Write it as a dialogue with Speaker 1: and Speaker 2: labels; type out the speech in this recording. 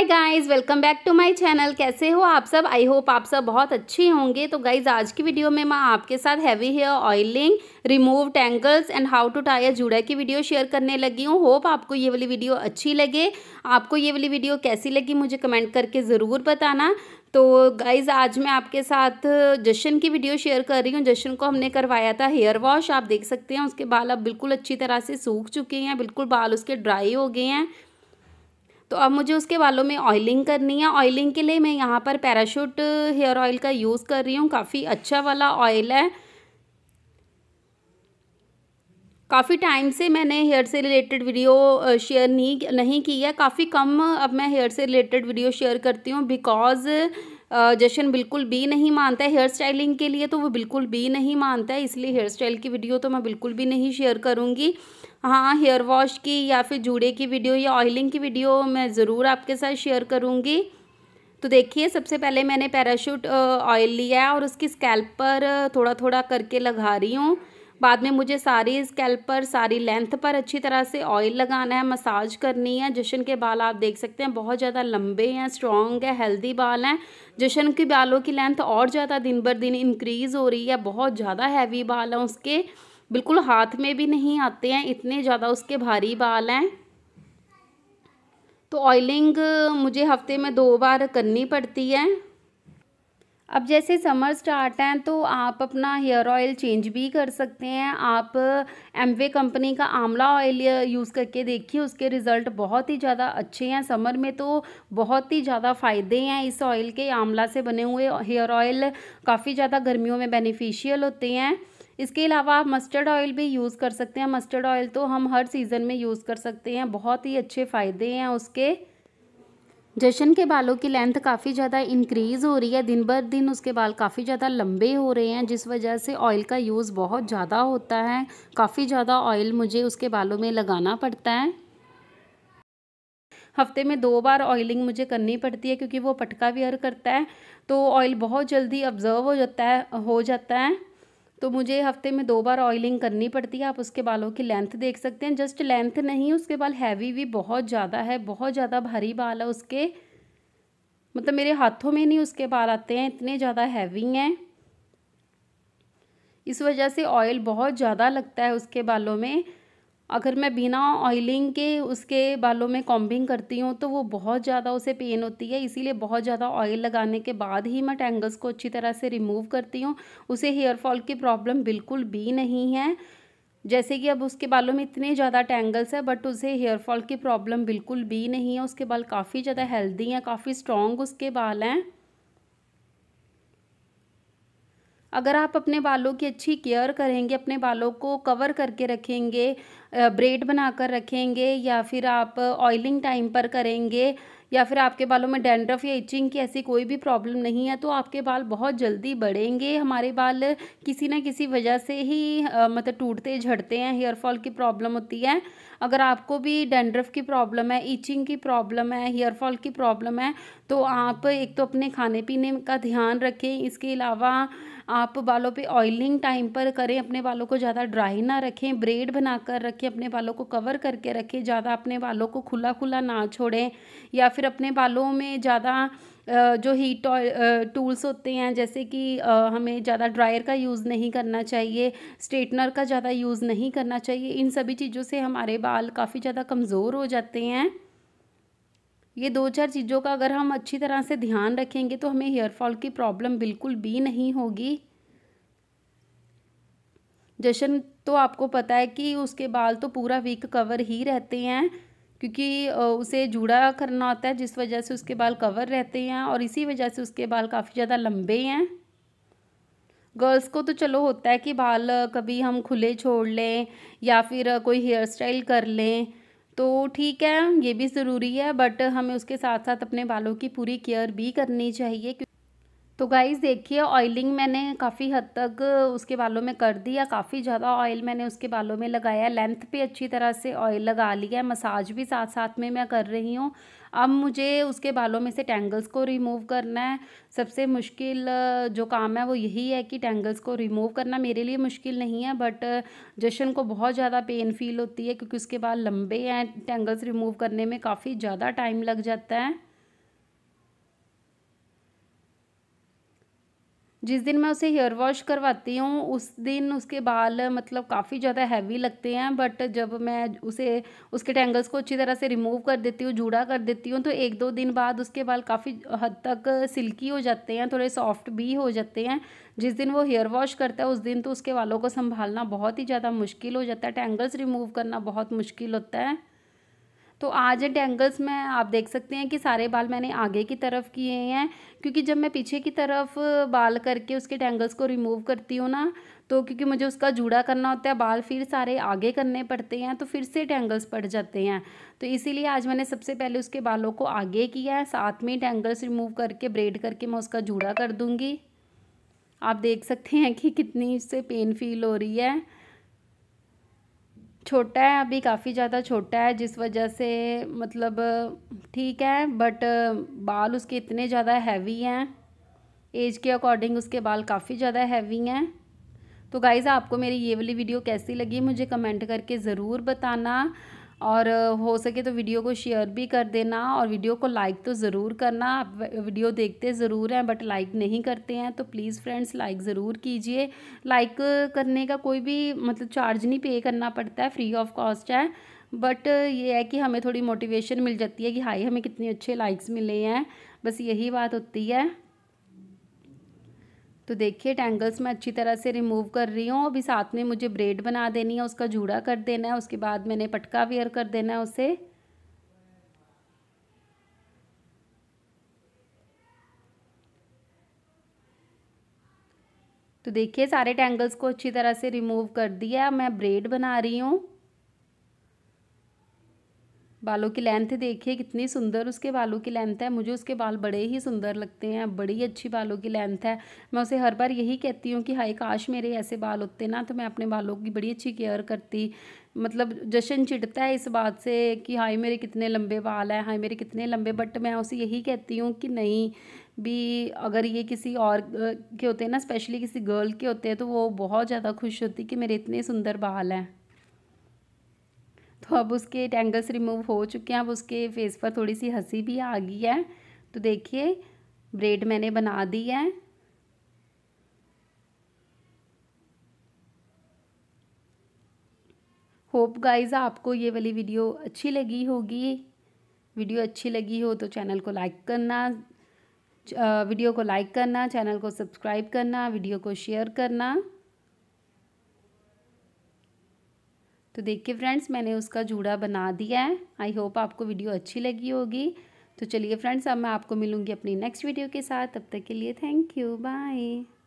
Speaker 1: hi guys welcome back to my channel कैसे हो आप सब आई होप आप सब बहुत अच्छे होंगे तो गाइस आज की वीडियो में मैं आपके साथ heavy hair oiling remove tangles and how to tie a जूड़ा की वीडियो शेयर करने लगी हूँ होप आपको ये वाली वीडियो अच्छी लगे आपको ये वाली वीडियो कैसी लगी मुझे कमेंट करके ज़रूर बताना तो गाइज़ आज मैं आपके साथ जशन की वीडियो शेयर कर रही हूँ जशन को हमने करवाया था हेयर वॉश आप देख सकते हैं उसके बाल अब बिल्कुल अच्छी तरह से सूख चुके हैं बिल्कुल बाल उसके ड्राई हो गए हैं तो अब मुझे उसके बालों में ऑयलिंग करनी है ऑयलिंग के लिए मैं यहाँ पर पैराशूट हेयर ऑयल का यूज़ कर रही हूँ काफ़ी अच्छा वाला ऑयल है काफ़ी टाइम से मैंने हेयर से रिलेटेड वीडियो शेयर नहीं नहीं की है काफ़ी कम अब मैं हेयर से रिलेटेड वीडियो शेयर करती हूँ बिकॉज़ जशन बिल्कुल भी नहीं मानता है हेयर स्टाइलिंग के लिए तो वो बिल्कुल भी नहीं मानता है इसलिए हेयर स्टाइल की वीडियो तो मैं बिल्कुल भी नहीं शेयर करूँगी हाँ हेयर वॉश की या फिर जूड़े की वीडियो या ऑयलिंग की वीडियो मैं ज़रूर आपके साथ शेयर करूँगी तो देखिए सबसे पहले मैंने पैराशूट ऑयल लिया है और उसकी स्कैल्प पर थोड़ा थोड़ा करके लगा रही हूँ बाद में मुझे सारी स्कैल्प पर सारी लेंथ पर अच्छी तरह से ऑयल लगाना है मसाज करनी है जशन के बाल आप देख सकते हैं बहुत ज़्यादा लंबे हैं स्ट्रॉन्ग है हेल्दी बाल हैं जशन के बालों की लेंथ और ज़्यादा दिन बर दिन इंक्रीज़ हो रही है बहुत ज़्यादा हैवी बाल हैं उसके बिल्कुल हाथ में भी नहीं आते हैं इतने ज़्यादा उसके भारी बाल हैं तो ऑयलिंग मुझे हफ्ते में दो बार करनी पड़ती है अब जैसे समर स्टार्ट हैं तो आप अपना हेयर ऑयल चेंज भी कर सकते हैं आप एमवे कंपनी का आंवला ऑयल यूज़ करके देखिए उसके रिज़ल्ट बहुत ही ज़्यादा अच्छे हैं समर में तो बहुत ही ज़्यादा फ़ायदे हैं इस ऑयल के आंवला से बने हुए हेयर ऑयल काफ़ी ज़्यादा गर्मियों में बेनिफिशियल होते हैं इसके अलावा आप मस्टर्ड ऑयल भी यूज़ कर सकते हैं मस्टर्ड ऑयल तो हम हर सीज़न में यूज़ कर सकते हैं बहुत ही अच्छे फ़ायदे हैं उसके जशन के बालों की लेंथ काफ़ी ज़्यादा इंक्रीज़ हो रही है दिन बर दिन उसके बाल काफ़ी ज़्यादा लंबे हो रहे हैं जिस वजह से ऑयल का यूज़ बहुत ज़्यादा होता है काफ़ी ज़्यादा ऑयल मुझे उसके बालों में लगाना पड़ता है हफ्ते में दो बार ऑयलिंग मुझे करनी पड़ती है क्योंकि वो पटका वियर करता है तो ऑयल बहुत जल्दी ऑब्ज़र्व हो जाता है हो जाता है तो मुझे हफ्ते में दो बार ऑयलिंग करनी पड़ती है आप उसके बालों की लेंथ देख सकते हैं जस्ट लेंथ नहीं उसके बाल हैवी भी बहुत ज़्यादा है बहुत ज़्यादा भारी बाल है उसके मतलब मेरे हाथों में नहीं उसके बाल आते हैं इतने ज़्यादा हैवी हैं इस वजह से ऑयल बहुत ज़्यादा लगता है उसके बालों में अगर मैं बिना ऑयलिंग के उसके बालों में कॉम्बिंग करती हूँ तो वो बहुत ज़्यादा उसे पेन होती है इसीलिए बहुत ज़्यादा ऑयल लगाने के बाद ही मैं टैंगल्स को अच्छी तरह से रिमूव करती हूँ उसे हेयर फॉल की प्रॉब्लम बिल्कुल भी नहीं है जैसे कि अब उसके बालों में इतने ज़्यादा टैंगल्स है बट उसे हेयर फॉल की प्रॉब्लम बिल्कुल भी नहीं है उसके बाल काफ़ी ज़्यादा हेल्दी हैं काफ़ी स्ट्रॉन्ग उसके बाल हैं अगर आप अपने बालों की अच्छी केयर करेंगे अपने बालों को कवर करके रखेंगे ब्रेड बनाकर रखेंगे या फिर आप ऑयलिंग टाइम पर करेंगे या फिर आपके बालों में डेंड्रफ या इचिंग की ऐसी कोई भी प्रॉब्लम नहीं है तो आपके बाल बहुत जल्दी बढ़ेंगे हमारे बाल किसी ना किसी वजह से ही आ, मतलब टूटते झड़ते हैं हेयर फॉल की प्रॉब्लम होती है अगर आपको भी डेंड्रफ की प्रॉब्लम है ईचिंग की प्रॉब्लम है हेयर फॉल की प्रॉब्लम है तो आप एक तो अपने खाने पीने का ध्यान रखें इसके अलावा आप बालों पे ऑयलिंग टाइम पर करें अपने बालों को ज़्यादा ड्राई ना रखें ब्रेड बना कर रखें अपने बालों को कवर करके रखें ज़्यादा अपने बालों को खुला खुला ना छोड़ें या फिर फिर अपने बालों में ज़्यादा जो हीट टूल्स होते हैं जैसे कि हमें ज़्यादा ड्रायर का यूज़ नहीं करना चाहिए स्ट्रेटनर का ज़्यादा यूज़ नहीं करना चाहिए इन सभी चीज़ों से हमारे बाल काफ़ी ज़्यादा कमज़ोर हो जाते हैं ये दो चार चीज़ों का अगर हम अच्छी तरह से ध्यान रखेंगे तो हमें हेयर फॉल की प्रॉब्लम बिल्कुल भी नहीं होगी जशन तो आपको पता है कि उसके बाल तो पूरा वीक कवर ही रहते हैं क्योंकि उसे जूड़ा करना होता है जिस वजह से उसके बाल कवर रहते हैं और इसी वजह से उसके बाल काफ़ी ज़्यादा लंबे हैं गर्ल्स को तो चलो होता है कि बाल कभी हम खुले छोड़ लें या फिर कोई हेयर स्टाइल कर लें तो ठीक है ये भी ज़रूरी है बट हमें उसके साथ साथ अपने बालों की पूरी केयर भी करनी चाहिए तो गाइस देखिए ऑयलिंग मैंने काफ़ी हद तक उसके बालों में कर दिया काफ़ी ज़्यादा ऑयल मैंने उसके बालों में लगाया लेंथ पे अच्छी तरह से ऑयल लगा लिया मसाज भी साथ साथ में मैं कर रही हूँ अब मुझे उसके बालों में से टेंगल्स को रिमूव करना है सबसे मुश्किल जो काम है वो यही है कि टेंगल्स को रिमूव करना मेरे लिए मुश्किल नहीं है बट जशन को बहुत ज़्यादा पेन फील होती है क्योंकि उसके बाल लंबे हैं टेंगल्स रिमूव करने में काफ़ी ज़्यादा टाइम लग जाता है जिस दिन मैं उसे हेयर वॉश करवाती हूँ उस दिन उसके बाल मतलब काफ़ी ज़्यादा हैवी लगते हैं बट जब मैं उसे उसके टेंगल्स को अच्छी तरह से रिमूव कर देती हूँ जूड़ा कर देती हूँ तो एक दो दिन बाद उसके बाल काफ़ी हद तक सिल्की हो जाते हैं थोड़े सॉफ्ट भी हो जाते हैं जिस दिन वो हेयर वॉश करता है उस दिन तो उसके बालों को संभालना बहुत ही ज़्यादा मुश्किल हो जाता है टेंगल्स रिमूव करना बहुत मुश्किल होता है तो आज डेंगल्स में आप देख सकते हैं कि सारे बाल मैंने आगे की तरफ किए हैं क्योंकि जब मैं पीछे की तरफ बाल करके उसके टेंगल्स को रिमूव करती हूँ ना तो क्योंकि मुझे उसका जूड़ा करना होता है बाल फिर सारे आगे करने पड़ते हैं तो फिर से टेंगल्स पड़ जाते हैं तो इसीलिए आज मैंने सबसे पहले उसके बालों को आगे किया है साथ में टेंगल्स रिमूव करके ब्रेड करके मैं उसका जूड़ा कर दूँगी आप देख सकते हैं कि कितनी इससे पेन फील हो रही है छोटा है अभी काफ़ी ज़्यादा छोटा है जिस वजह से मतलब ठीक है बट बाल उसके इतने ज़्यादा हैवी हैं एज के अकॉर्डिंग उसके बाल काफ़ी ज़्यादा हैवी हैं तो गाइज़ आपको मेरी ये वाली वीडियो कैसी लगी मुझे कमेंट करके ज़रूर बताना और हो सके तो वीडियो को शेयर भी कर देना और वीडियो को लाइक तो ज़रूर करना आप वीडियो देखते ज़रूर हैं बट लाइक नहीं करते हैं तो प्लीज़ फ्रेंड्स लाइक ज़रूर कीजिए लाइक करने का कोई भी मतलब चार्ज नहीं पे करना पड़ता है फ्री ऑफ कॉस्ट है बट ये है कि हमें थोड़ी मोटिवेशन मिल जाती है कि हाई हमें कितने अच्छे लाइक्स मिले हैं बस यही बात होती है तो देखिए टैंगल्स मैं अच्छी तरह से रिमूव कर रही हूँ अभी साथ में मुझे ब्रेड बना देनी है उसका जूड़ा कर देना है उसके बाद मैंने पटका वेयर कर देना है उसे तो देखिए सारे टैंगल्स को अच्छी तरह से रिमूव कर दिया मैं ब्रेड बना रही हूँ बालों की लेंथ देखिए कितनी सुंदर उसके बालों की लेंथ है मुझे उसके बाल बड़े ही सुंदर लगते हैं बड़ी अच्छी बालों की लेंथ है मैं उसे हर बार यही कहती हूँ कि हाय काश मेरे ऐसे बाल होते ना तो मैं अपने बालों की बड़ी अच्छी केयर करती मतलब जशन चिढ़ता है इस बात से कि हाय मेरे कितने लंबे बाल हैं हाय मेरे कितने लंबे बट मैं उसे यही कहती हूँ कि नहीं भी अगर ये किसी और के होते हैं ना स्पेशली किसी गर्ल के होते हैं तो वो बहुत ज़्यादा खुश होती कि मेरे इतने सुंदर बाल हैं तो अब उसके टेंगल्स रिमूव हो चुके हैं अब उसके फेस पर थोड़ी सी हंसी भी आ गई है तो देखिए ब्रेड मैंने बना दी है होप गाइज आपको ये वाली वीडियो अच्छी लगी होगी वीडियो अच्छी लगी हो तो चैनल को लाइक करना वीडियो को लाइक करना चैनल को सब्सक्राइब करना वीडियो को शेयर करना तो देखिए फ्रेंड्स मैंने उसका जूड़ा बना दिया है आई होप आपको वीडियो अच्छी लगी होगी तो चलिए फ्रेंड्स अब मैं आपको मिलूँगी अपनी नेक्स्ट वीडियो के साथ तब तक के लिए थैंक यू बाय